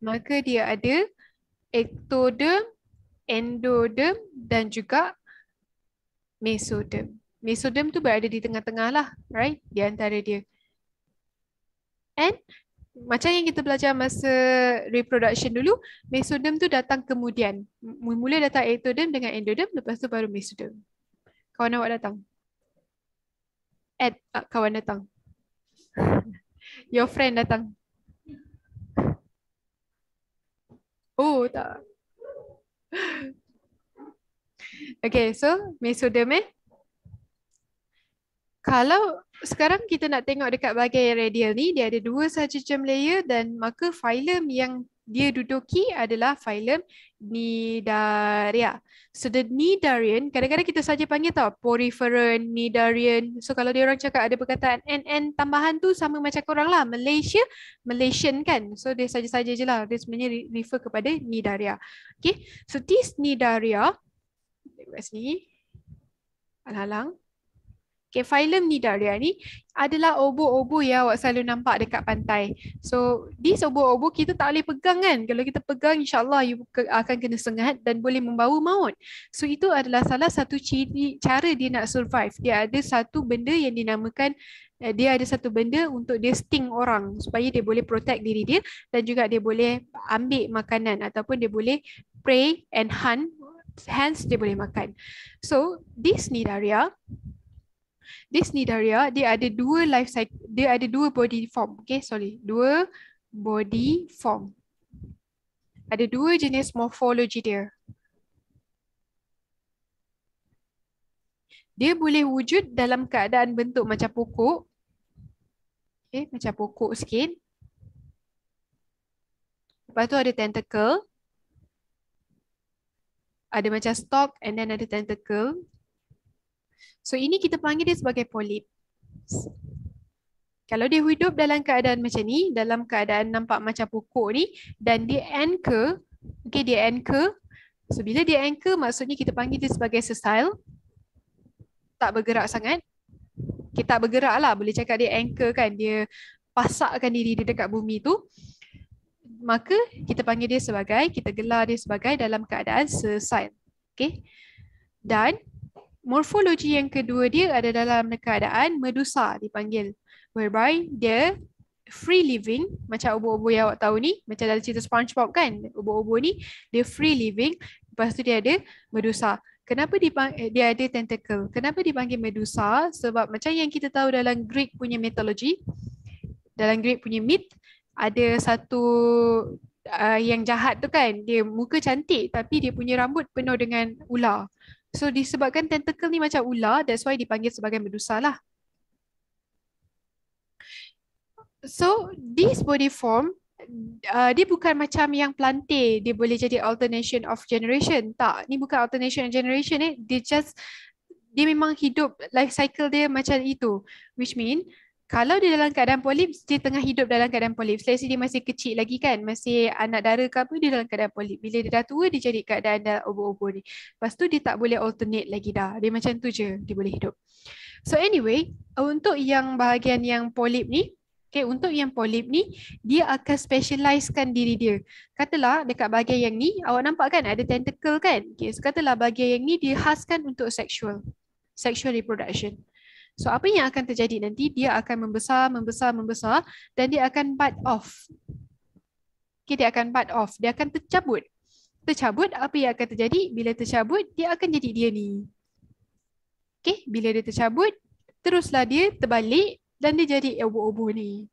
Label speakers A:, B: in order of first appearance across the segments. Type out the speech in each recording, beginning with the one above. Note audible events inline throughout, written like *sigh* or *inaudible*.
A: maka dia ada ectoderm, endoderm dan juga mesoderm. Mesoderm tu berada di tengah-tengah lah, right? Di antara dia. And macam yang kita belajar masa reproduction dulu, mesoderm tu datang kemudian. Mula datang ectoderm dengan endoderm, lepas tu baru mesoderm. Kawan awak datang? Ed, uh, kawan datang. *laughs* Your friend datang. Oh tak. Okay, so mesoderm eh. Kalau sekarang kita nak tengok dekat bahagian radial ni, dia ada dua sahaja germ layer dan maka phylum yang dia duduki adalah phylum Nidaria. So the Nidarian, kadang-kadang kita saja panggil tau Poriferan, Nidarian. So kalau dia orang cakap ada perkataan NN tambahan tu sama macam korang lah. Malaysia, Malaysian kan. So dia saja-saja je lah. Dia sebenarnya refer kepada Nidaria. Okay. So this Nidaria, dekat sini, alang-alang. Okay, phylum Nidaria ni adalah obor-obor yang awak selalu nampak dekat pantai. So, this obor-obor kita tak boleh pegang kan? Kalau kita pegang, insyaAllah you akan kena sengat dan boleh membawa maut. So, itu adalah salah satu ciri cara dia nak survive. Dia ada satu benda yang dinamakan, eh, dia ada satu benda untuk dia sting orang supaya dia boleh protect diri dia dan juga dia boleh ambil makanan ataupun dia boleh prey and hunt hence dia boleh makan. So, this Nidaria di cnidaria dia ada dua life cycle, dia ada dua body form. Okay, sorry. Dua body form. Ada dua jenis morphology dia. Dia boleh wujud dalam keadaan bentuk macam pokok. Okay, macam pokok sikit. Lepas tu ada tentacle. Ada macam stalk and then ada tentacle. So ini kita panggil dia sebagai polip. Kalau dia hidup dalam keadaan macam ni, dalam keadaan nampak macam pokok ni dan dia anchor, okay dia anchor. So bila dia anchor maksudnya kita panggil dia sebagai sessile. Tak bergerak sangat. Kita okay, bergerak lah boleh cakap dia anchor kan, dia pasakkan diri dia dekat bumi tu. Maka kita panggil dia sebagai, kita gelar dia sebagai dalam keadaan sessile. Okay. Dan morfologi yang kedua dia ada dalam keadaan medusa dipanggil whereby dia free living macam ubur-ubur yang awak tahu ni macam dalam cerita SpongeBob kan ubur-ubur ni dia free living lepas tu dia ada medusa kenapa dipanggil, eh, dia ada tentacle kenapa dipanggil medusa sebab macam yang kita tahu dalam Greek punya mythology dalam Greek punya myth ada satu uh, yang jahat tu kan dia muka cantik tapi dia punya rambut penuh dengan ular So disebabkan tentacle ni macam ular, that's why dipanggil sebagai medusa lah. So this body form, uh, dia bukan macam yang plantae, dia boleh jadi alternation of generation. Tak, ni bukan alternation of generation eh, dia just, dia memang hidup life cycle dia macam itu. Which mean, kalau dia dalam keadaan polip, dia tengah hidup dalam keadaan polip. Selesai dia masih kecil lagi kan, masih anak dara ke apa, dia dalam keadaan polip. Bila dia dah tua, dia jadi keadaan dah obor-obor ni. Lepas tu dia tak boleh alternate lagi dah. Dia macam tu je dia boleh hidup. So anyway, untuk yang bahagian yang polip ni, okay, untuk yang polip ni, dia akan specialiskan diri dia. Katalah dekat bahagian yang ni, awak nampak kan ada tentacle kan? Okay, so katalah bahagian yang ni dia khaskan untuk seksual. Sexual reproduction. So apa yang akan terjadi nanti dia akan membesar, membesar, membesar dan dia akan bud off. Okay, dia akan bud off, dia akan tercabut. Tercabut apa yang akan terjadi? Bila tercabut dia akan jadi dia ni. Okay, bila dia tercabut teruslah dia terbalik dan dia jadi obo-obo ni.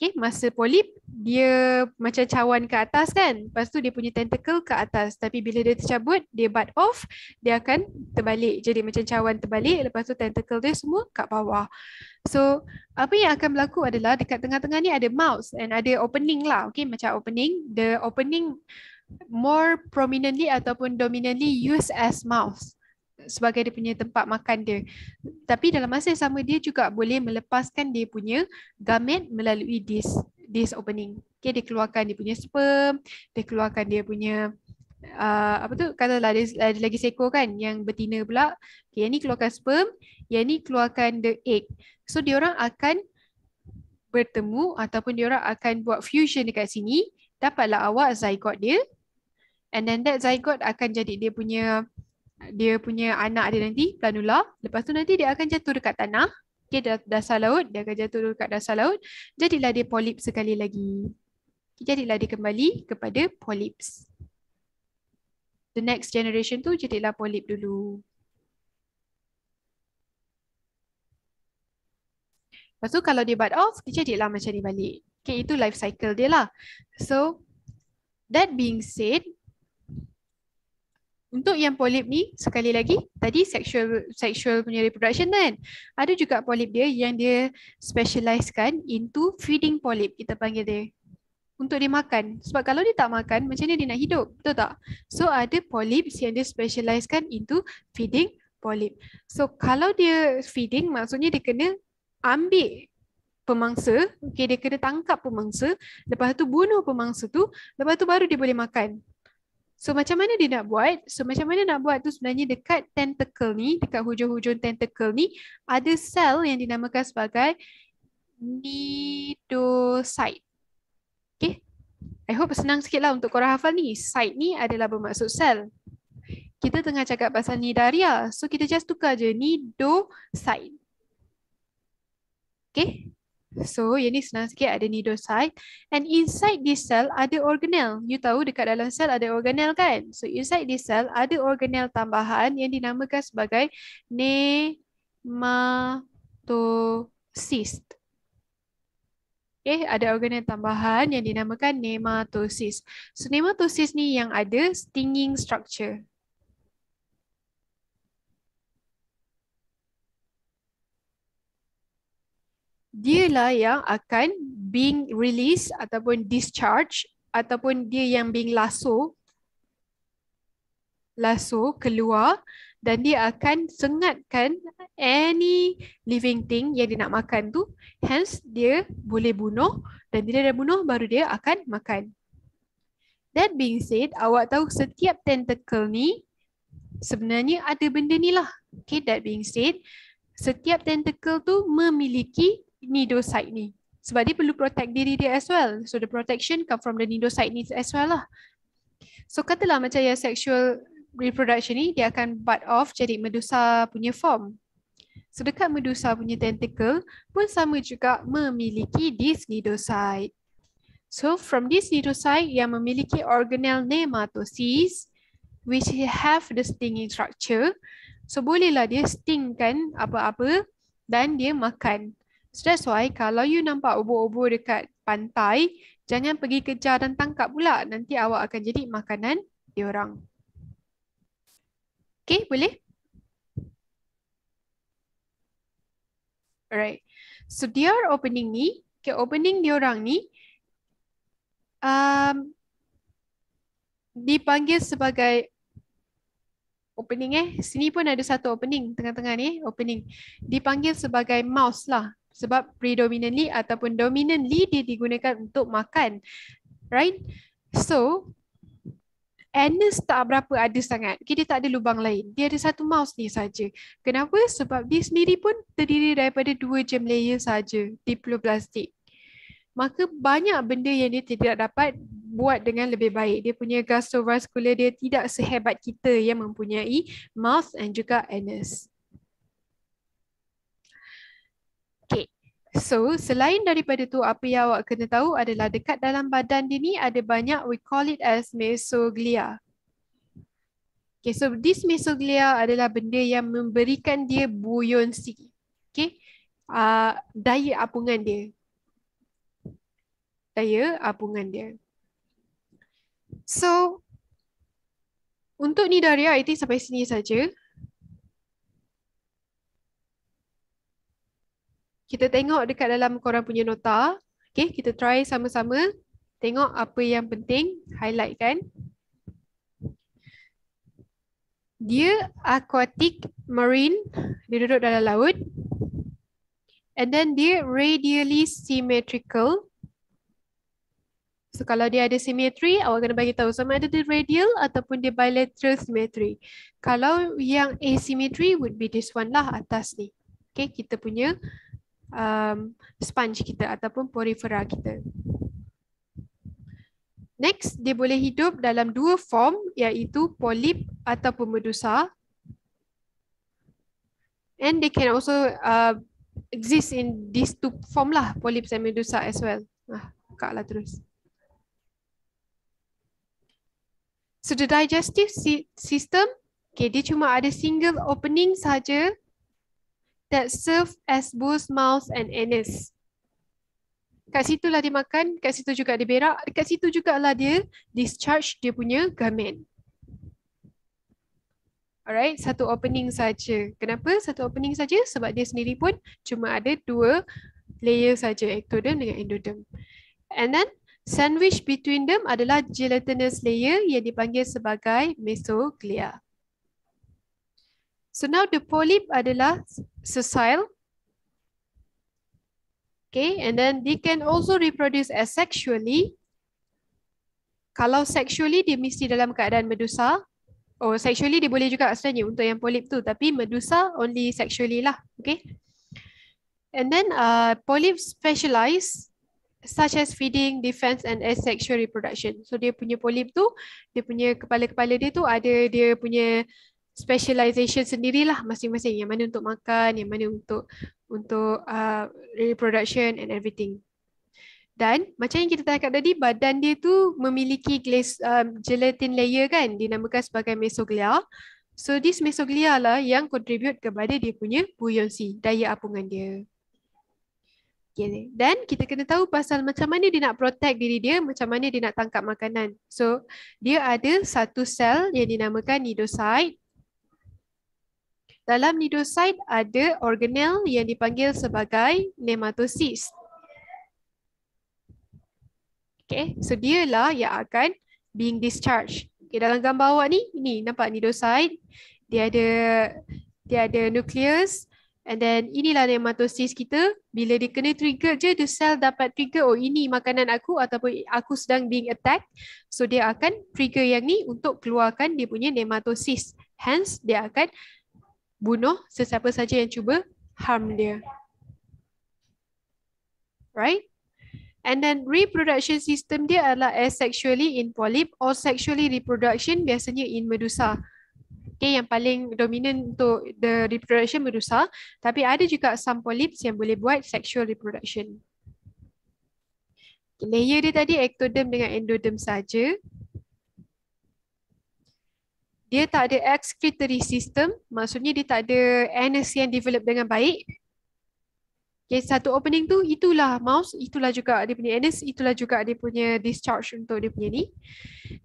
A: Okay, masa polip, dia macam cawan ke atas kan? Lepas tu dia punya tentacle ke atas. Tapi bila dia tercabut, dia butt off, dia akan terbalik. Jadi macam cawan terbalik, lepas tu tentacle dia semua kat bawah. So, apa yang akan berlaku adalah dekat tengah-tengah ni ada mouse and ada opening lah. Okay, macam opening. The opening more prominently ataupun dominantly used as mouse sebagai dia punya tempat makan dia. Tapi dalam masa yang sama dia juga boleh melepaskan dia punya gamet melalui this this opening. Okay, dia keluarkan dia punya sperm, dia keluarkan dia punya uh, apa tu katalah ada, ada lagi seekor kan yang betina pula. Okay, yang ni keluarkan sperm, yang ni keluarkan the egg. So dia orang akan bertemu ataupun dia orang akan buat fusion dekat sini, dapatlah awak zygote dia. And then that zygote akan jadi dia punya dia punya anak dia nanti planula lepas tu nanti dia akan jatuh dekat tanah okey dasar laut dia akan jatuh dekat dasar laut jadilah dia polip sekali lagi jadilah dia kembali kepada polips the next generation tu jadilah polip dulu lepas tu kalau dia bud off dia jadilah macam ni balik okey itu life cycle dia lah so that being said untuk yang polip ni sekali lagi tadi sexual sexual punya reproduction kan ada juga polip dia yang dia specialiskan into feeding polip kita panggil dia untuk dia makan sebab kalau dia tak makan macam mana dia nak hidup betul tak so ada polip yang dia specialiskan into feeding polip so kalau dia feeding maksudnya dia kena ambil pemangsa okey dia kena tangkap pemangsa lepas tu bunuh pemangsa tu lepas tu baru dia boleh makan So macam mana dia nak buat? So macam mana nak buat tu sebenarnya dekat tentacle ni, dekat hujung-hujung tentacle ni, ada sel yang dinamakan sebagai nidocyte. Okay. I hope senang sikit lah untuk korang hafal ni. Site ni adalah bermaksud sel. Kita tengah cakap pasal nidaria. So kita just tukar je nidocyte. Okay. So yang ni senang sikit ada nidocyte and inside this cell ada organelle. You tahu dekat dalam sel ada organelle kan? So inside this cell ada organelle tambahan yang dinamakan sebagai nematocyst. Okay, eh, ada organelle tambahan yang dinamakan nematosis. So nematosis ni yang ada stinging structure. dialah yang akan being released ataupun discharge ataupun dia yang being lasso lasso keluar dan dia akan sengatkan any living thing yang dia nak makan tu hence dia boleh bunuh dan bila dia bunuh baru dia akan makan that being said awak tahu setiap tentacle ni sebenarnya ada benda ni lah okay that being said setiap tentacle tu memiliki side ni. Sebab dia perlu protect diri dia as well. So the protection come from the side ni as well lah. So katalah macam yang sexual reproduction ni dia akan butt off jadi medusa punya form. So dekat medusa punya tentacle pun sama juga memiliki this side. So from this side yang memiliki organelle nematosis which have the stinging structure. So bolehlah dia stingkan apa-apa dan dia makan. So that's why kalau you nampak ubur-ubur dekat pantai, jangan pergi kejar dan tangkap pula. Nanti awak akan jadi makanan diorang. Okay, boleh? Alright. So dia opening ni, okay, opening diorang ni, um, dipanggil sebagai opening eh. Sini pun ada satu opening tengah-tengah ni, eh, opening. Dipanggil sebagai mouse lah sebab predominantly ataupun dominantly dia digunakan untuk makan. Right? So, anus tak berapa ada sangat. Okay, dia tak ada lubang lain. Dia ada satu mouse ni saja. Kenapa? Sebab dia sendiri pun terdiri daripada dua gem layer saja di plastik. Maka banyak benda yang dia tidak dapat buat dengan lebih baik. Dia punya gastrovascular dia tidak sehebat kita yang mempunyai mouth and juga anus. So selain daripada tu apa yang awak kena tahu adalah dekat dalam badan dia ni ada banyak we call it as mesoglia. Okay, so this mesoglia adalah benda yang memberikan dia buoyancy. Okay, uh, daya apungan dia. Daya apungan dia. So, untuk ni Daria, I think sampai sini saja. kita tengok dekat dalam korang punya nota. Okay, kita try sama-sama. Tengok apa yang penting, highlight kan. Dia aquatic marine, dia duduk dalam laut. And then dia radially symmetrical. So kalau dia ada symmetry, awak kena bagi tahu sama ada dia radial ataupun dia bilateral symmetry. Kalau yang asymmetry would be this one lah atas ni. Okay, kita punya um, sponge kita ataupun porifera kita. Next, dia boleh hidup dalam dua form iaitu polip ataupun medusa. And they can also uh, exist in these two form lah, polip dan medusa as well. Ah, Kak lah terus. So the digestive system, okay, dia cuma ada single opening saja that serve as both mouth and anus. Kat situ lah dia makan, kat situ juga dia berak, kat situ juga lah dia discharge dia punya gamen. Alright, satu opening saja. Kenapa satu opening saja? Sebab dia sendiri pun cuma ada dua layer saja, ectoderm dengan endoderm. And then sandwich between them adalah gelatinous layer yang dipanggil sebagai mesoglea. So now the polyp adalah sessile. Okay, and then they can also reproduce asexually. Kalau sexually, dia mesti dalam keadaan medusa. Oh, sexually dia boleh juga sebenarnya untuk yang polip tu. Tapi medusa only sexually lah. Okay. And then uh, polip specialize such as feeding, defense and asexual reproduction. So dia punya polip tu, dia punya kepala-kepala dia tu ada dia punya specialization sendirilah masing-masing yang mana untuk makan yang mana untuk untuk uh, reproduction and everything dan macam yang kita kat tadi badan dia tu memiliki glis, um, gelatin layer kan dinamakan sebagai mesoglia so this mesoglia lah yang contribute kepada dia punya buoyancy daya apungan dia Okay. Dan kita kena tahu pasal macam mana dia nak protect diri dia, macam mana dia nak tangkap makanan. So, dia ada satu sel yang dinamakan nidocyte dalam nidosit ada organel yang dipanggil sebagai nematosis. Okay, so dialah yang akan being discharged. Okay, dalam gambar awak ni, ni nampak nidosit. Dia ada dia ada nucleus and then inilah nematosis kita. Bila dia kena trigger je, the cell dapat trigger, oh ini makanan aku ataupun aku sedang being attacked. So dia akan trigger yang ni untuk keluarkan dia punya nematosis. Hence dia akan bunuh sesiapa saja yang cuba harm dia. Right? And then reproduction system dia adalah asexually in polyp or sexually reproduction biasanya in medusa. Okay, yang paling dominan untuk the reproduction medusa. Tapi ada juga some polyps yang boleh buat sexual reproduction. Layer dia tadi ectoderm dengan endoderm saja dia tak ada excretory system, maksudnya dia tak ada anus yang develop dengan baik. Okay, satu opening tu itulah mouse, itulah juga dia punya anus, itulah juga dia punya discharge untuk dia punya ni.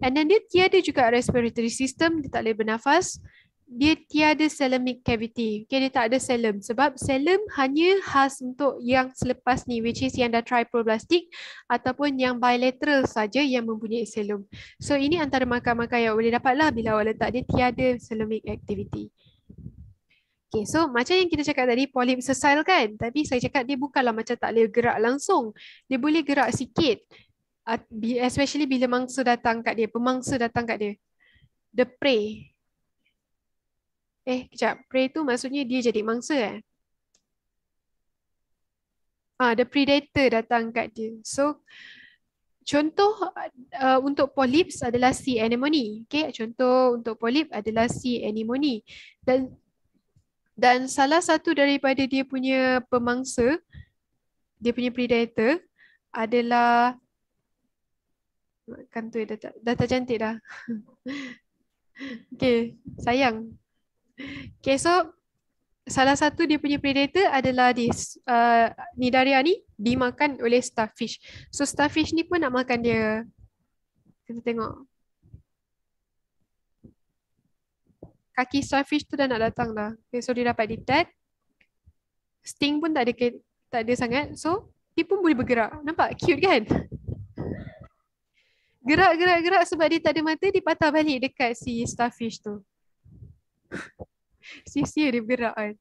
A: And then dia tiada juga respiratory system, dia tak boleh bernafas dia tiada selamic cavity. Okay, dia tak ada selam. Sebab selam hanya khas untuk yang selepas ni, which is yang dah triproblastic ataupun yang bilateral saja yang mempunyai selam. So ini antara makan-makan yang boleh dapatlah bila awak letak dia tiada selamic activity. Okay, so macam yang kita cakap tadi, polip sesail kan? Tapi saya cakap dia bukanlah macam tak boleh gerak langsung. Dia boleh gerak sikit. Especially bila mangsa datang kat dia, pemangsa datang kat dia. The prey. Eh, kejap. Prey tu maksudnya dia jadi mangsa eh? Ah, the predator datang kat dia. So, contoh uh, untuk polyps adalah sea anemone. Okay, contoh untuk polyp adalah sea anemone. Dan dan salah satu daripada dia punya pemangsa, dia punya predator adalah kan tu dah tak, dah tak cantik dah. *laughs* okay, sayang. Okay, so salah satu dia punya predator adalah di uh, Nidaria ni dimakan oleh starfish. So starfish ni pun nak makan dia. Kita tengok. Kaki starfish tu dah nak datang dah. Okay, so dia dapat detect. Sting pun tak ada, tak ada sangat. So dia pun boleh bergerak. Nampak? Cute kan? Gerak, gerak, gerak sebab dia tak ada mata, dia patah balik dekat si starfish tu. *laughs* Sia-sia dia bergerak kan.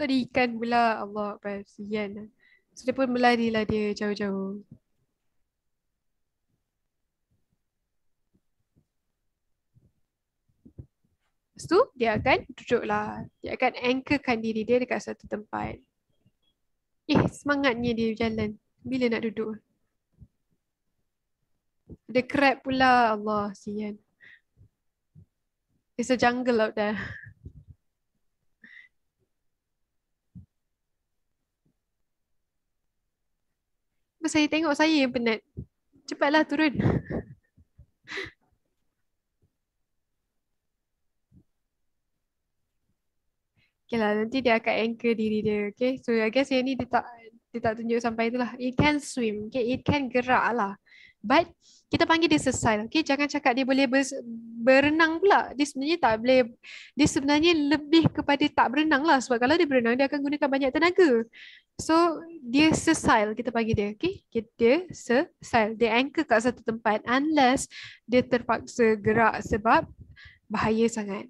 A: Tadi ikan pula Allah Akbar. Sian. So dia pun melarilah lah, dia jauh-jauh. Lepas tu dia akan duduk lah. Dia akan anchorkan diri dia dekat satu tempat. Eh semangatnya dia jalan. Bila nak duduk? Dia crab pula. Allah, sian. It's a jungle out there. Apa saya tengok saya yang penat? Cepatlah turun. Okay lah, nanti dia akan anchor diri dia. Okay, so I guess yang ni dia tak, dia tak tunjuk sampai itulah. It can swim. Okay, it can gerak lah. But kita panggil dia sesal. Okay? Jangan cakap dia boleh ber, berenang pula. Dia sebenarnya tak boleh. Dia sebenarnya lebih kepada tak berenang lah. Sebab kalau dia berenang, dia akan gunakan banyak tenaga. So, dia sesal. Kita panggil dia. Okay? Dia sesal. Dia anchor kat satu tempat unless dia terpaksa gerak sebab bahaya sangat.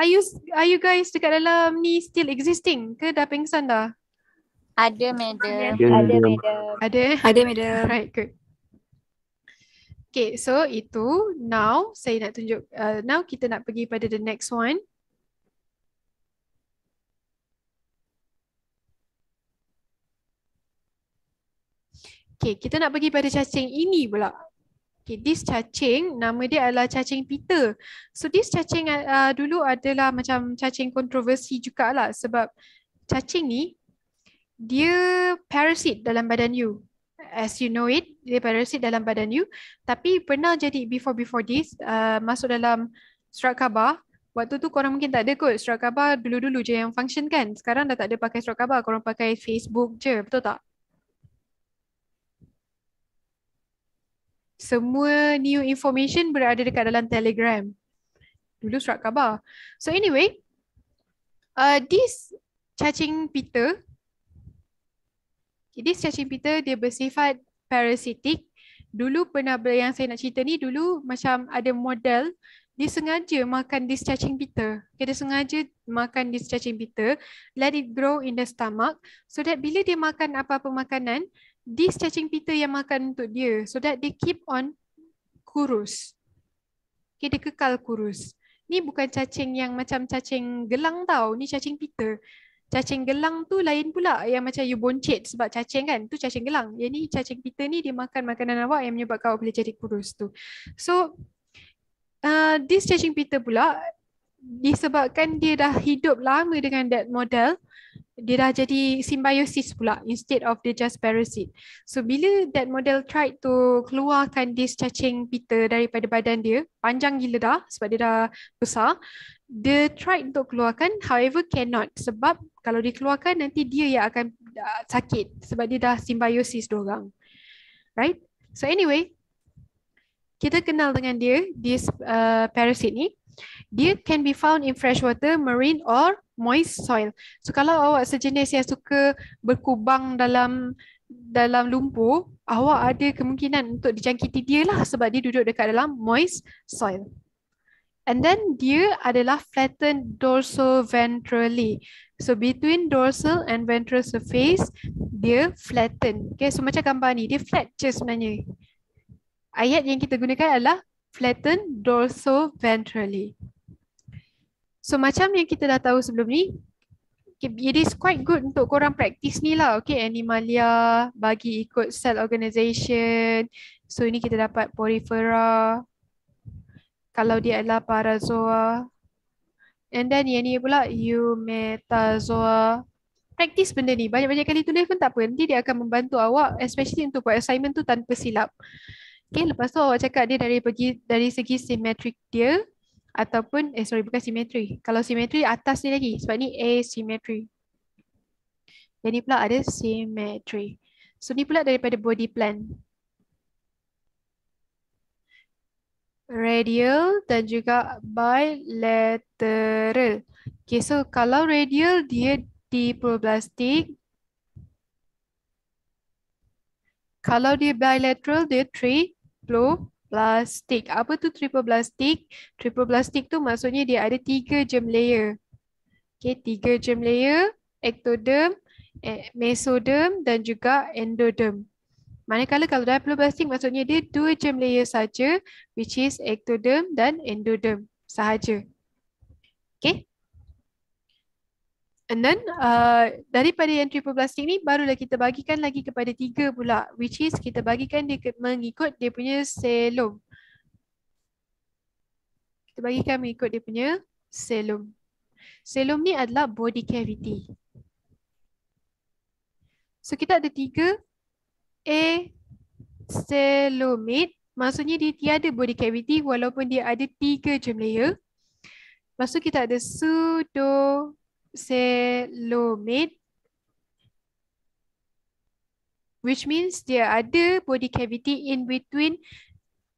A: Are you, are you guys dekat dalam ni still existing ke dah pingsan dah? Ada madam. Ada madam. Ada? Eh? Ada madam. Right, good. Okay, so itu now saya nak tunjuk, uh, now kita nak pergi pada the next one. Okay, kita nak pergi pada cacing ini pula. Okay, this cacing, nama dia adalah cacing pita. So this cacing uh, dulu adalah macam cacing kontroversi jugalah sebab cacing ni, dia parasit dalam badan you as you know it dia parasit dalam badan you tapi pernah jadi before before this uh, masuk dalam surat khabar waktu tu korang mungkin tak ada kot surat khabar dulu-dulu je yang function kan sekarang dah tak ada pakai surat khabar korang pakai Facebook je betul tak semua new information berada dekat dalam telegram dulu surat khabar so anyway uh, this cacing Peter jadi cacing pita dia bersifat parasitik. Dulu pernah yang saya nak cerita ni dulu macam ada model dia sengaja makan this cacing pita. dia sengaja makan this cacing pita, let it grow in the stomach so that bila dia makan apa-apa makanan, this cacing pita yang makan untuk dia so that they keep on kurus. Okay, dia kekal kurus. Ni bukan cacing yang macam cacing gelang tau, ni cacing pita cacing gelang tu lain pula yang macam you boncit sebab cacing kan tu cacing gelang yang ni cacing pita ni dia makan makanan awak yang menyebabkan awak boleh jadi kurus tu so uh, this cacing pita pula disebabkan dia dah hidup lama dengan that model dia dah jadi simbiosis pula instead of the just parasite. So bila that model try to keluarkan this cacing pita daripada badan dia, panjang gila dah sebab dia dah besar, dia try untuk keluarkan however cannot sebab kalau dikeluarkan nanti dia yang akan ah, sakit sebab dia dah simbiosis dua orang. Right? So anyway, kita kenal dengan dia this uh, parasite ni. Dia can be found in freshwater, marine or moist soil. So kalau awak sejenis yang suka berkubang dalam dalam lumpur, awak ada kemungkinan untuk dijangkiti dia lah sebab dia duduk dekat dalam moist soil. And then dia adalah flattened dorsal ventrally. So between dorsal and ventral surface, dia flattened. Okay, so macam gambar ni, dia flat je sebenarnya. Ayat yang kita gunakan adalah flattened dorsal ventrally. So macam yang kita dah tahu sebelum ni, okay, it is quite good untuk korang praktis ni lah. Okay, animalia bagi ikut cell organisation. So ini kita dapat porifera, kalau dia adalah parazoa. And then yang ni pula eumetazoa. Practice benda ni. Banyak-banyak kali tulis pun tak apa. Nanti dia akan membantu awak especially untuk buat assignment tu tanpa silap. Okay, lepas tu awak cakap dia dari pergi dari segi simetrik dia ataupun eh sorry bukan simetri. Kalau simetri atas ni lagi sebab ni asimetri. Yang ni pula ada symmetry. So ni pula daripada body plan. radial dan juga bilateral. Okay, so kalau radial dia diproblastik. Kalau dia bilateral dia triploblastik. Apa tu triploblastik? Triploblastik tu maksudnya dia ada tiga germ layer. Okay, tiga germ layer, ectoderm, eh, mesoderm dan juga endoderm. Manakala kalau diploblastik maksudnya dia dua germ layer saja which is ectoderm dan endoderm sahaja. Okay. And then uh, daripada yang triploblastik ni barulah kita bagikan lagi kepada tiga pula which is kita bagikan dia mengikut dia punya selum. Kita bagikan mengikut dia punya selum. Selum ni adalah body cavity. So kita ada tiga A Selomit, maksudnya dia tiada body cavity walaupun dia ada tiga germ layer. Lepas tu kita ada pseudo selomit, which means dia ada body cavity in between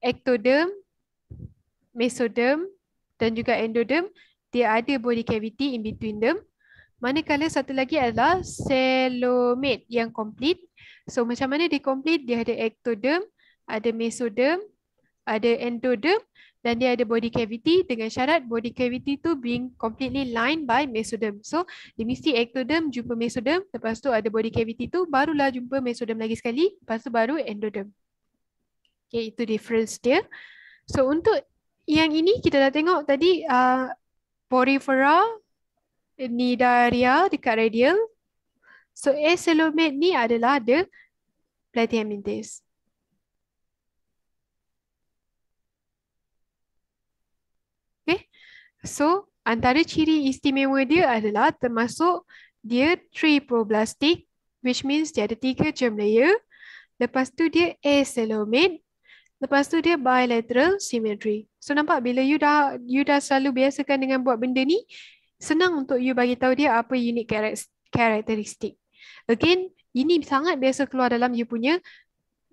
A: ectoderm, mesoderm dan juga endoderm. Dia ada body cavity in between them. Manakala satu lagi adalah selomit yang complete So macam mana dia complete? Dia ada ectoderm, ada mesoderm, ada endoderm dan dia ada body cavity dengan syarat body cavity tu being completely lined by mesoderm. So dia mesti ectoderm jumpa mesoderm, lepas tu ada body cavity tu barulah jumpa mesoderm lagi sekali, lepas tu baru endoderm. Okay, itu difference dia. So untuk yang ini kita dah tengok tadi uh, porifera nidaria dekat radial So acylomate ni adalah the platyhemintase. Okay. So antara ciri istimewa dia adalah termasuk dia triploblastic, which means dia ada tiga germ layer. Lepas tu dia acylomate. Lepas tu dia bilateral symmetry. So nampak bila you dah you dah selalu biasakan dengan buat benda ni, senang untuk you bagi tahu dia apa unit karakteristik. Again, ini sangat biasa keluar dalam you punya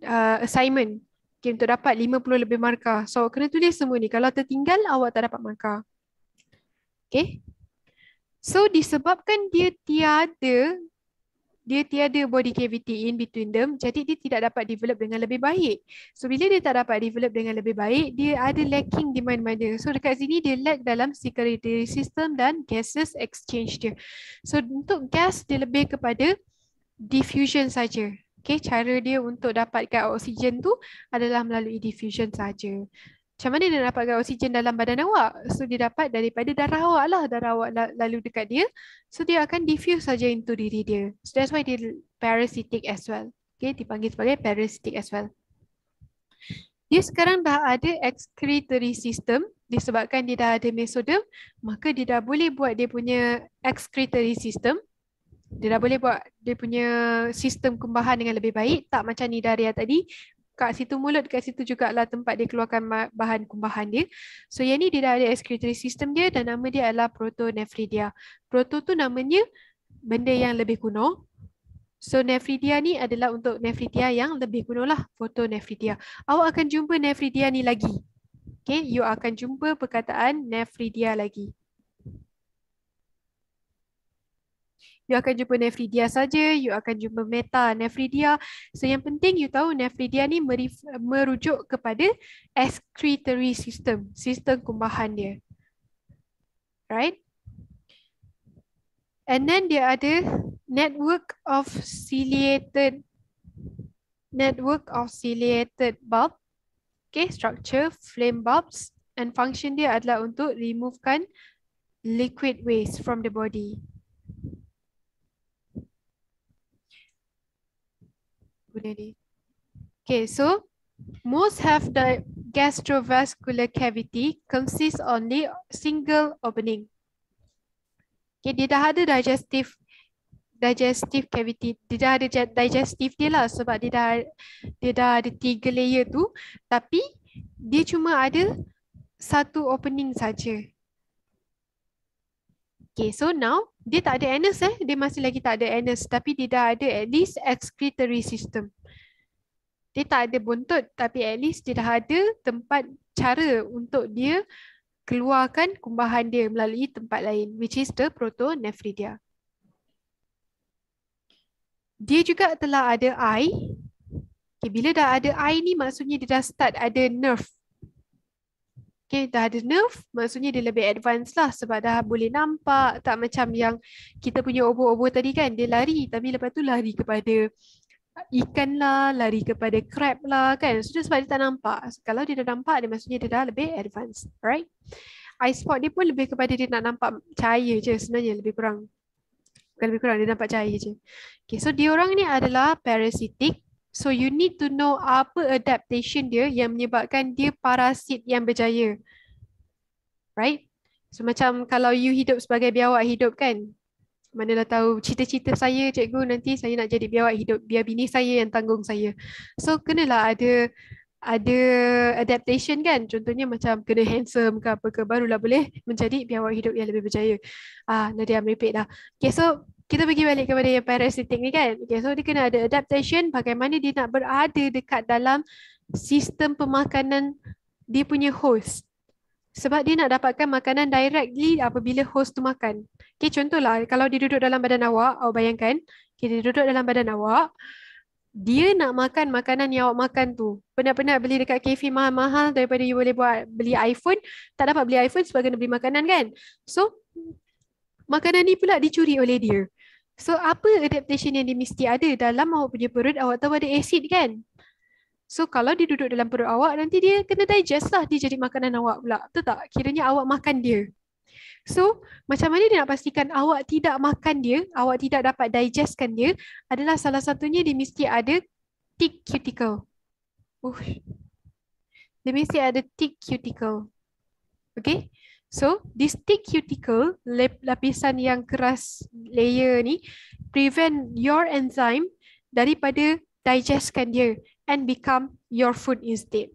A: uh, assignment. Okay, untuk dapat 50 lebih markah. So, awak kena tulis semua ni. Kalau tertinggal, awak tak dapat markah. Okay. So, disebabkan dia tiada dia tiada body cavity in between them jadi dia tidak dapat develop dengan lebih baik so bila dia tak dapat develop dengan lebih baik dia ada lacking di mana-mana so dekat sini dia lack dalam secretory system dan gases exchange dia so untuk gas dia lebih kepada diffusion saja okay cara dia untuk dapatkan oksigen tu adalah melalui diffusion saja macam mana dia dapatkan oksigen dalam badan awak? So dia dapat daripada darah awak lah, darah awak lalu dekat dia. So dia akan diffuse saja into diri dia. So that's why dia parasitic as well. Okay, dipanggil sebagai parasitic as well. Dia sekarang dah ada excretory system disebabkan dia dah ada mesoderm, maka dia dah boleh buat dia punya excretory system. Dia dah boleh buat dia punya sistem kembahan dengan lebih baik. Tak macam ni Nidaria tadi, kat situ mulut, kat situ juga lah tempat dia keluarkan bahan kumbahan dia. So yang ni dia dah ada excretory system dia dan nama dia adalah protonephridia. Proto tu namanya benda yang lebih kuno. So nephridia ni adalah untuk nephridia yang lebih kuno lah, protonephridia. Awak akan jumpa nephridia ni lagi. Okay, you akan jumpa perkataan nephridia lagi. You akan jumpa Nefridia saja, you akan jumpa Meta Nefridia. So yang penting you tahu Nefridia ni merujuk kepada excretory system, sistem kumbahan dia. Right? And then dia ada network of ciliated network of ciliated bulb. Okay, structure flame bulbs and function dia adalah untuk removekan liquid waste from the body. Budi. Okay, so most have the gastrovascular cavity consists only single opening. Okay, dia dah ada digestive digestive cavity. Dia dah ada digestive dia lah sebab dia dah dia dah ada tiga layer tu. Tapi dia cuma ada satu opening saja. Okay, so now dia tak ada anus eh. Dia masih lagi tak ada anus tapi dia dah ada at least excretory system. Dia tak ada buntut tapi at least dia dah ada tempat cara untuk dia keluarkan kumbahan dia melalui tempat lain which is the protonephridia. Dia juga telah ada eye. Okay, bila dah ada eye ni maksudnya dia dah start ada nerve. Okay, dah ada nerve, maksudnya dia lebih advance lah sebab dah boleh nampak tak macam yang kita punya obo-obo tadi kan dia lari tapi lepas tu lari kepada ikan lah, lari kepada crab lah kan sudah sebab dia tak nampak. Kalau dia dah nampak, dia maksudnya dia dah lebih advance. Alright. Eye spot dia pun lebih kepada dia nak nampak cahaya je sebenarnya lebih kurang. Bukan lebih kurang, dia nampak cahaya je. Okay, so dia orang ni adalah parasitic So you need to know apa adaptation dia yang menyebabkan dia parasit yang berjaya. Right? So macam kalau you hidup sebagai biawak hidup kan? Manalah tahu cita-cita saya cikgu nanti saya nak jadi biawak hidup biar bini saya yang tanggung saya. So kenalah ada ada adaptation kan contohnya macam kena handsome ke apa ke barulah boleh menjadi biawak hidup yang lebih berjaya. Ah Nadia merepek dah. Okay so kita pergi balik kepada yang parasitic ni kan. Okay, so dia kena ada adaptation bagaimana dia nak berada dekat dalam sistem pemakanan dia punya host. Sebab dia nak dapatkan makanan directly apabila host tu makan. Okay, contohlah kalau dia duduk dalam badan awak, awak bayangkan. Okay, dia duduk dalam badan awak. Dia nak makan makanan yang awak makan tu. Penat-penat beli dekat cafe mahal-mahal daripada you boleh buat beli iPhone. Tak dapat beli iPhone sebab kena beli makanan kan. So, makanan ni pula dicuri oleh dia. So apa adaptation yang dia mesti ada dalam awak punya perut, awak tahu ada asid kan? So kalau dia duduk dalam perut awak, nanti dia kena digest lah dia jadi makanan awak pula. Betul tak? Kiranya awak makan dia. So macam mana dia nak pastikan awak tidak makan dia, awak tidak dapat digestkan dia adalah salah satunya dia mesti ada thick cuticle. Uh. Dia mesti ada thick cuticle. Okay. So, this thick cuticle, lapisan yang keras layer ni, prevent your enzyme daripada digestkan dia and become your food instead.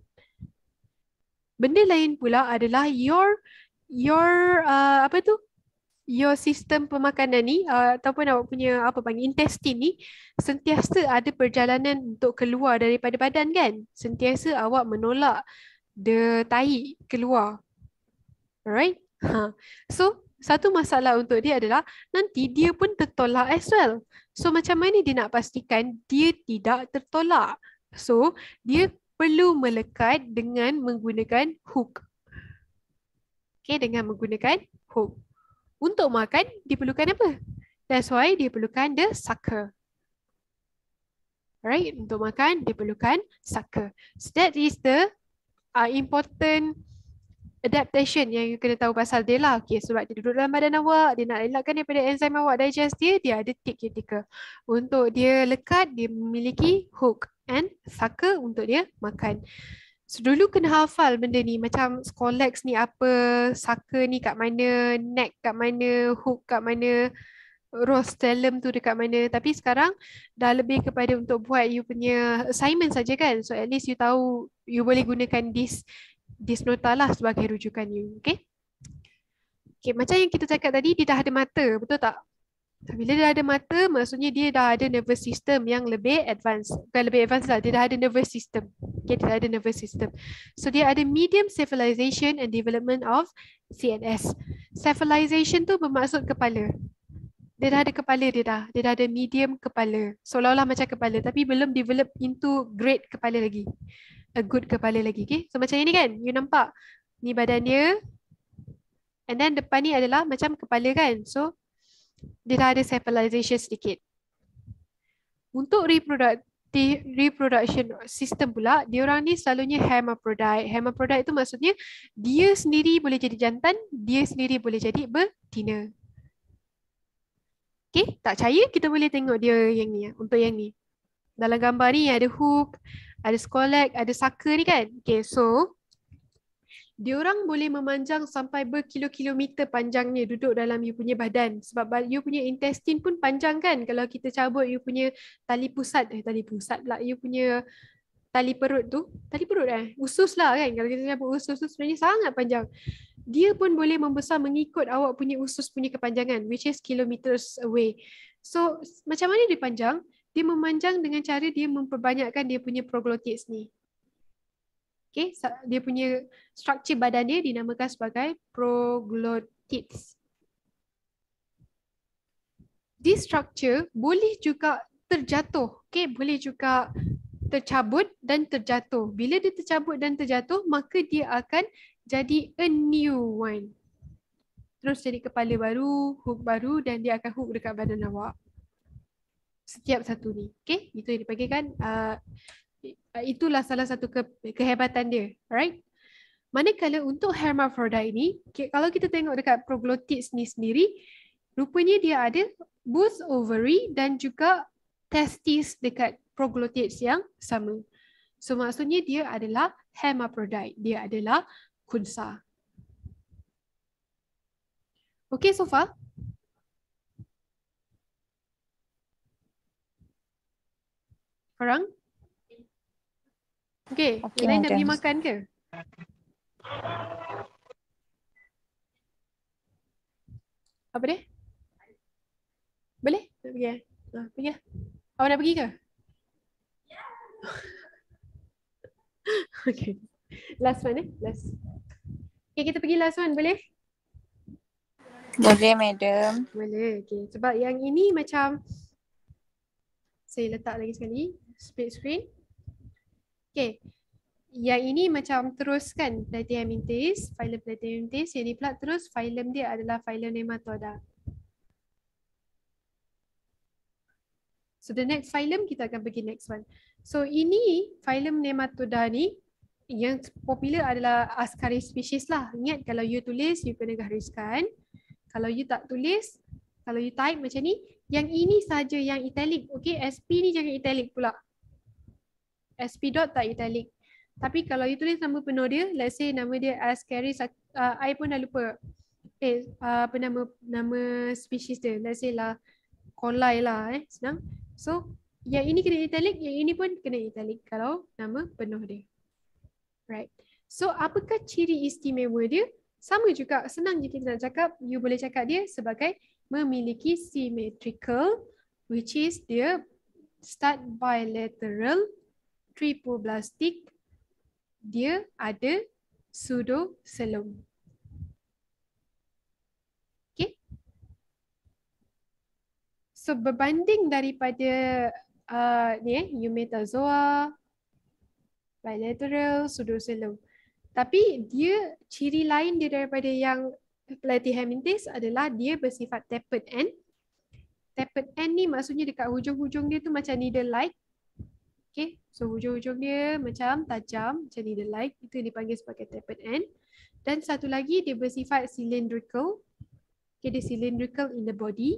A: Benda lain pula adalah your your uh, apa tu? Your sistem pemakanan ni uh, ataupun awak punya apa panggil intestine ni sentiasa ada perjalanan untuk keluar daripada badan kan? Sentiasa awak menolak the tahi keluar Alright? Ha. So, satu masalah untuk dia adalah nanti dia pun tertolak as well. So, macam mana dia nak pastikan dia tidak tertolak? So, dia perlu melekat dengan menggunakan hook. Okay, dengan menggunakan hook. Untuk makan, dia perlukan apa? That's why dia perlukan the sucker. Alright, untuk makan, dia perlukan sucker. So, that is the uh, important adaptation yang you kena tahu pasal dia lah. Okay, sebab dia duduk dalam badan awak, dia nak elakkan daripada enzim awak digest dia, dia ada tick ketika. Untuk dia lekat, dia memiliki hook and sucker untuk dia makan. So, dulu kena hafal benda ni macam scolex ni apa, sucker ni kat mana, neck kat mana, hook kat mana, rostellum tu dekat mana. Tapi sekarang dah lebih kepada untuk buat you punya assignment saja kan. So at least you tahu you boleh gunakan this this nota lah sebagai rujukan you. Okay? Okay, macam yang kita cakap tadi, dia dah ada mata, betul tak? Bila dia ada mata, maksudnya dia dah ada nervous system yang lebih advance. Bukan lebih advance lah, dia dah ada nervous system. Okay, dia dah ada nervous system. So, dia ada medium cephalization and development of CNS. Cephalization tu bermaksud kepala. Dia dah ada kepala dia dah. Dia dah ada medium kepala. Seolah-olah macam kepala tapi belum develop into great kepala lagi a good kepala lagi. Okay? So macam ni kan, you nampak ni badan dia. And then depan ni adalah macam kepala kan. So dia dah ada cephalization sedikit. Untuk reproductive reproduction system pula, dia orang ni selalunya hermaphrodite. Hermaphrodite tu maksudnya dia sendiri boleh jadi jantan, dia sendiri boleh jadi betina. Okay, tak percaya kita boleh tengok dia yang ni. Untuk yang ni. Dalam gambar ni ada hook, ada skolek, ada saka ni kan. Okay, so diorang boleh memanjang sampai berkilometer panjangnya duduk dalam you punya badan. Sebab you punya intestine pun panjang kan. Kalau kita cabut you punya tali pusat, eh tali pusat lah, you punya tali perut tu. Tali perut eh? Usus lah kan. Kalau kita cabut usus tu sebenarnya sangat panjang. Dia pun boleh membesar mengikut awak punya usus punya kepanjangan which is kilometers away. So macam mana dia panjang? dia memanjang dengan cara dia memperbanyakkan dia punya proglotids ni. Okay, dia punya struktur badan dia dinamakan sebagai proglotids. This structure boleh juga terjatuh, okay, boleh juga tercabut dan terjatuh. Bila dia tercabut dan terjatuh, maka dia akan jadi a new one. Terus jadi kepala baru, hook baru dan dia akan hook dekat badan awak setiap satu ni. Okay, itu yang dipanggilkan. Uh, itulah salah satu ke, kehebatan dia. Alright. Manakala untuk hermaphrodite ini, okay, kalau kita tengok dekat proglotids ni sendiri, rupanya dia ada both ovary dan juga testis dekat proglotids yang sama. So maksudnya dia adalah hermaphrodite. Dia adalah kunsa. Okay, so far, Korang? Okay, okay Lain nak pergi makan ke? Apa dia? Boleh? Nak pergi ya? Eh? Lah. Nah, pergi eh? Awak nak pergi ke? *laughs* okay. Last one eh? Last. Okay, kita pergi last one. Boleh? Boleh, madam. Boleh. Okay. Sebab yang ini macam saya letak lagi sekali split screen. Okay. Yang ini macam teruskan kan platyhelminthes, phylum platyhelminthes. Yang ini pula terus phylum dia adalah phylum nematoda. So the next phylum kita akan pergi next one. So ini phylum nematoda ni yang popular adalah Ascaris species lah. Ingat kalau you tulis you kena gariskan. Kalau you tak tulis, kalau you type macam ni, yang ini saja yang italic. okay. SP ni jangan italic pula. SP dot tak italic. Tapi kalau you tulis nama penuh dia, let's say nama dia Ascaris, uh, I pun dah lupa. Eh, uh, apa nama, nama species dia. Let's say lah, kolai lah eh, senang. So, yang ini kena italic, yang ini pun kena italic kalau nama penuh dia. Right. So, apakah ciri istimewa dia? Sama juga, senang je kita nak cakap, you boleh cakap dia sebagai memiliki symmetrical which is dia start bilateral triploblastic dia ada pseudo selum okey so berbanding daripada uh, ni eh eumetazoa bilateral pseudo selum tapi dia ciri lain dia daripada yang platyhelminthes adalah dia bersifat tapered end. Tapered end ni maksudnya dekat hujung-hujung dia tu macam needle like. Okay, so hujung-hujung dia macam tajam, macam needle like. Itu dipanggil sebagai tapered end. Dan satu lagi dia bersifat cylindrical. Okay, dia cylindrical in the body.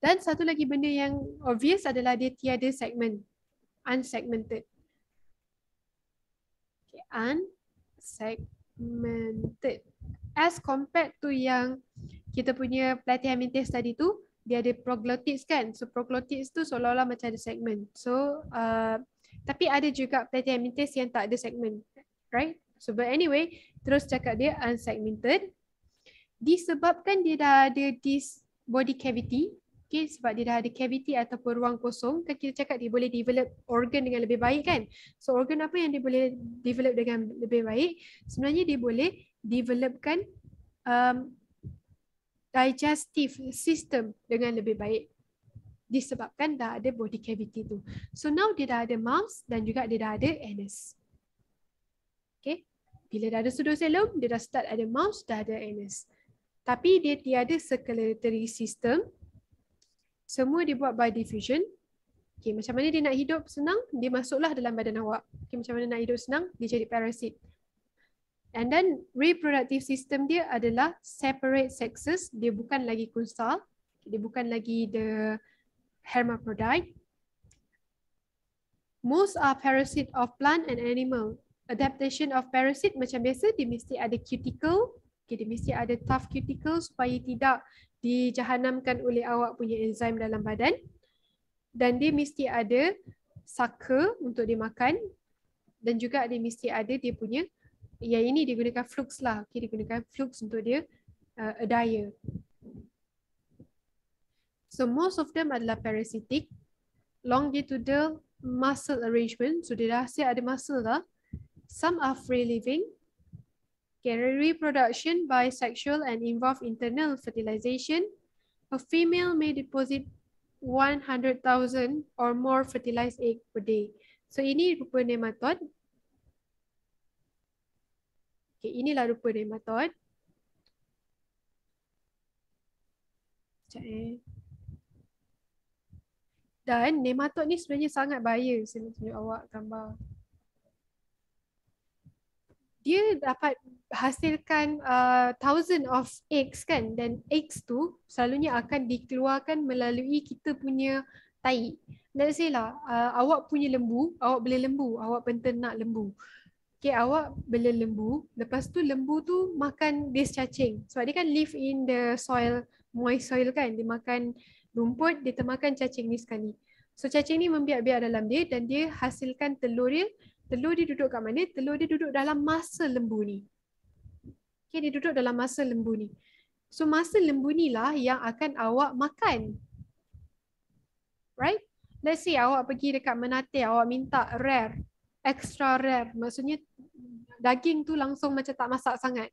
A: Dan satu lagi benda yang obvious adalah dia tiada segment. Unsegmented. Okay, unsegmented as compared to yang kita punya pelatihan mintis tadi tu dia ada proglotis kan so proglotis tu seolah-olah macam ada segmen so uh, tapi ada juga pelatihan mintis yang tak ada segmen right so but anyway terus cakap dia unsegmented disebabkan dia dah ada this body cavity Okay, sebab dia dah ada cavity ataupun ruang kosong, kan kita cakap dia boleh develop organ dengan lebih baik kan? So organ apa yang dia boleh develop dengan lebih baik? Sebenarnya dia boleh developkan um, digestive system dengan lebih baik disebabkan dah ada body cavity tu. So now dia dah ada mouse dan juga dia dah ada anus. Okay, bila dah ada pseudocelum, dia dah start ada mouse, dah ada anus. Tapi dia tiada circulatory system semua dibuat by diffusion. Okay, macam mana dia nak hidup senang? Dia masuklah dalam badan awak. Okay, macam mana nak hidup senang? Dia jadi parasit. And then reproductive system dia adalah separate sexes. Dia bukan lagi kunstal. Dia bukan lagi the hermaphrodite. Most are parasit of plant and animal. Adaptation of parasit macam biasa dia mesti ada cuticle. Okay, dia mesti ada tough cuticle supaya tidak dijahanamkan oleh awak punya enzim dalam badan dan dia mesti ada saka untuk dimakan dan juga dia mesti ada dia punya ya ini digunakan flux lah okey digunakan flux untuk dia uh, daya so most of them adalah parasitic longitudinal muscle arrangement so dia dah ada muscle lah some are free living Okay, reproduction sexual and involve internal fertilization. A female may deposit 100,000 or more fertilized egg per day. So ini rupa nematod. Okay, inilah rupa nematod. Eh. Dan nematod ni sebenarnya sangat bahaya. Saya nak tunjuk awak gambar dia dapat hasilkan uh, thousand of eggs kan dan eggs tu selalunya akan dikeluarkan melalui kita punya tai. Let's say lah uh, awak punya lembu, awak boleh lembu, awak penternak lembu. Okay, awak bela lembu, lepas tu lembu tu makan this cacing. Sebab dia kan live in the soil, moist soil kan. Dia makan rumput, dia termakan cacing ni sekali. So cacing ni membiak-biak dalam dia dan dia hasilkan telur dia telur dia duduk kat mana? Telur dia duduk dalam masa lembu ni. Okay, dia duduk dalam masa lembu ni. So masa lembu ni lah yang akan awak makan. Right? Let's say awak pergi dekat menate, awak minta rare, extra rare. Maksudnya daging tu langsung macam tak masak sangat.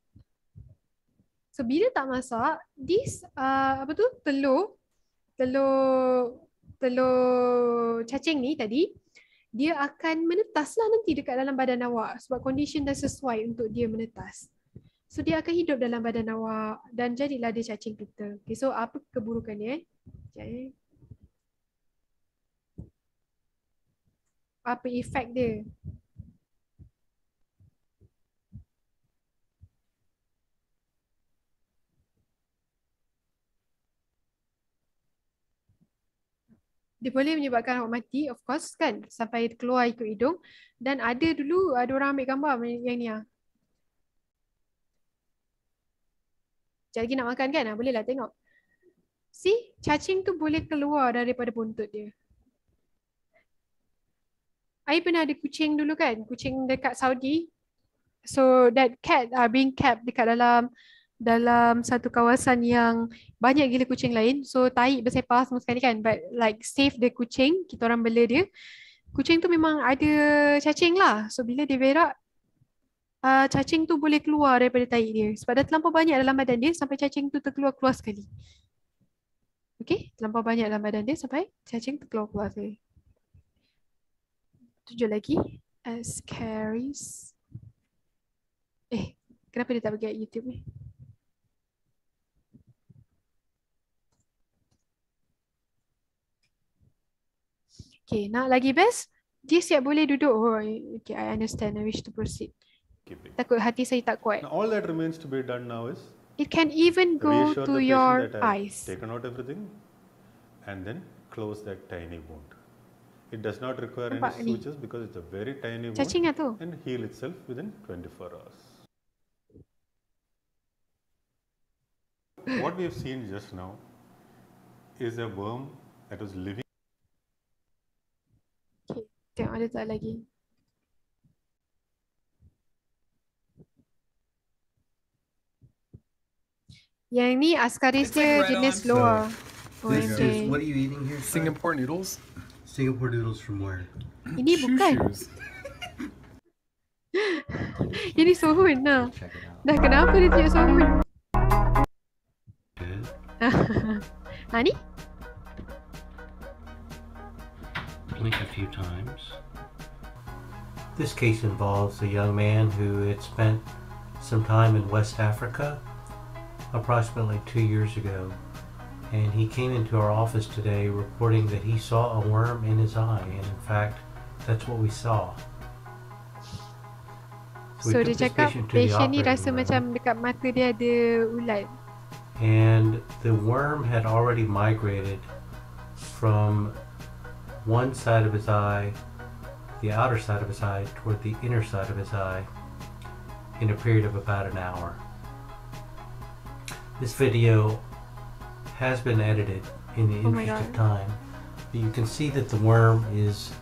A: So bila tak masak, this uh, apa tu? Telur, telur telur cacing ni tadi, dia akan menetaslah nanti dekat dalam badan awak sebab condition dah sesuai untuk dia menetas. So dia akan hidup dalam badan awak dan jadilah dia cacing kita. Okay, so apa keburukannya? Eh? Okay. Eh. Apa efek dia? dia boleh menyebabkan awak mati of course kan sampai keluar ikut hidung dan ada dulu ada orang ambil gambar yang ni ah Jadi nak makan kan? Ah, boleh lah tengok. Si cacing tu boleh keluar daripada buntut dia. Saya pernah ada kucing dulu kan? Kucing dekat Saudi. So that cat are ah, being kept dekat dalam dalam satu kawasan yang banyak gila kucing lain. So tai bersepah semua sekali kan. But like save the kucing, kita orang bela dia. Kucing tu memang ada cacing lah. So bila dia berak, uh, cacing tu boleh keluar daripada tai dia. Sebab dah terlampau banyak dalam badan dia sampai cacing tu terkeluar-keluar sekali. Okay, terlampau banyak dalam badan dia sampai cacing terkeluar-keluar sekali. Tujuh lagi. Ascaris. Eh, kenapa dia tak pergi YouTube ni? Okay, nak lagi best? Dia siap boleh duduk. Oh, okay, I understand. I wish to proceed. Takut hati saya
B: tak kuat. Now, all that remains to be done now is
A: it can even go to your eyes.
B: Taken out everything and then close that tiny wound. It does not require Nampak any sutures ni. because it's a very tiny Cacing wound lah tu. and heal itself within 24 hours. What we have seen just now is a worm that was living
A: Tengok ada tak lagi. Yang ni askaris dia right jenis lower.
B: So, oh, okay. what are you eating here? Sorry. Singapore noodles? Singapore noodles from where? Ini bukan.
A: *laughs* Ini sohun lah. Dah kenapa dia tiup sohun? ha *laughs* ni?
B: blink a few times. This case involves a young man who had spent some time in West Africa approximately two years ago. And he came into our office today reporting that he saw a worm in his eye. And in fact, that's what we saw. So, so dia cakap patient ni rasa
A: macam dekat mata dia ada ulat.
B: And the worm had already migrated from one side of his eye, the outer side of his eye, toward the inner side of his eye in a period of about an hour. This video has been edited in the oh interest of time. But you can see that the worm is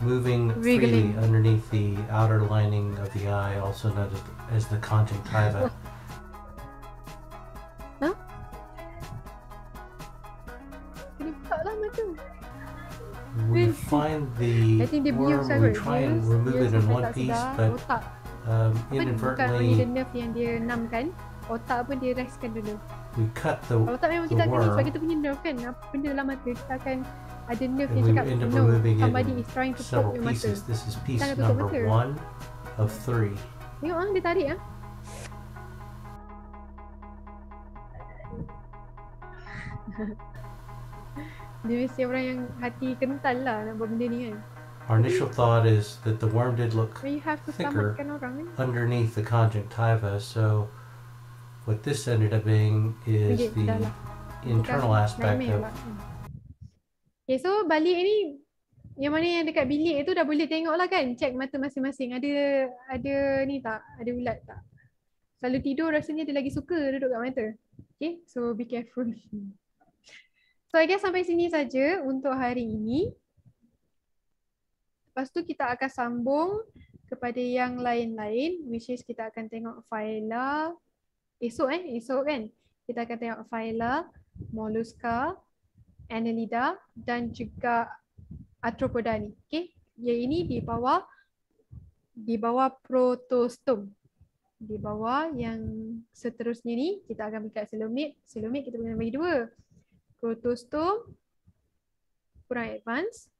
B: moving freely underneath the outer lining of the eye, also known as the conjunctiva. *laughs* find the, I think the worm, we try worm, and remove it in one piece, sedar, but otak. Um, inadvertently, bukan hanya
A: nerve yang dia namkan, otak pun dia restkan dulu.
B: We cut the, otak memang kita akan sebab kita
A: punya nerve kan, apa benda dalam mata, kita akan ada nerve yang cakap, no, somebody is trying to poke your mata. This is piece Tangan number one of three. Tengok ah, dia tarik ah. Ha *laughs* dia mesti orang yang hati kental lah nak buat benda ni kan.
B: Our initial thought is that the worm did look you
A: have to thicker orang, eh?
B: underneath the conjunctiva, so what this ended up being is okay, the lah. internal Bukan aspect of...
A: Okay, so bali ini, yang mana yang dekat bilik tu dah boleh tengok lah kan, check mata masing-masing. Ada ada ni tak? Ada ulat tak? Selalu tidur rasanya dia lagi suka duduk kat mata. Okay, so be careful. *laughs* So I guess sampai sini saja untuk hari ini. Lepas tu kita akan sambung kepada yang lain-lain which is kita akan tengok phyla esok eh esok kan. Kita akan tengok phyla, mollusca, annelida dan juga arthropoda ni. Okay. Ya ini di bawah di bawah protostom. Di bawah yang seterusnya ni kita akan bincang kat selomit. kita boleh bagi dua protostom kurang advance